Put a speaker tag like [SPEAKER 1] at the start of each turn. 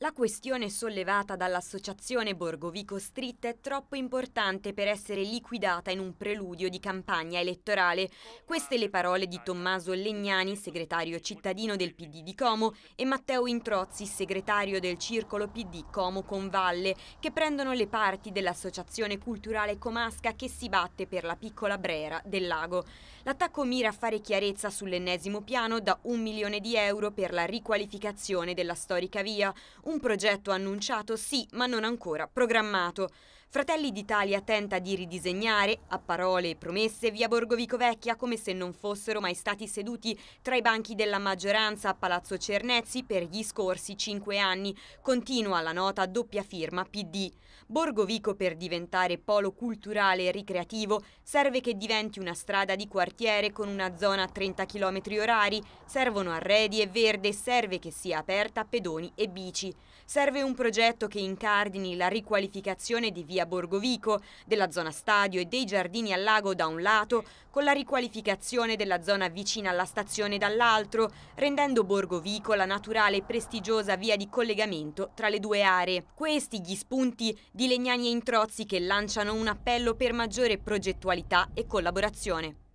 [SPEAKER 1] La questione sollevata dall'associazione Borgovico Street è troppo importante per essere liquidata in un preludio di campagna elettorale. Queste le parole di Tommaso Legnani, segretario cittadino del PD di Como, e Matteo Introzzi, segretario del circolo PD Como Convalle, che prendono le parti dell'associazione culturale comasca che si batte per la piccola Brera del lago. L'attacco mira a fare chiarezza sull'ennesimo piano da un milione di euro per la riqualificazione della storica via, un progetto annunciato sì, ma non ancora programmato. Fratelli d'Italia tenta di ridisegnare, a parole e promesse, via Borgovico Vecchia come se non fossero mai stati seduti tra i banchi della maggioranza a Palazzo Cernezzi per gli scorsi cinque anni. Continua la nota doppia firma PD. Borgovico per diventare polo culturale e ricreativo serve che diventi una strada di quartiere con una zona a 30 km orari, servono arredi e verde, serve che sia aperta a pedoni e bici. Serve un progetto che incardini la riqualificazione di via via Borgovico, della zona stadio e dei giardini al lago da un lato, con la riqualificazione della zona vicina alla stazione dall'altro, rendendo Borgovico la naturale e prestigiosa via di collegamento tra le due aree. Questi gli spunti di Legnani e Introzzi che lanciano un appello per maggiore progettualità e collaborazione.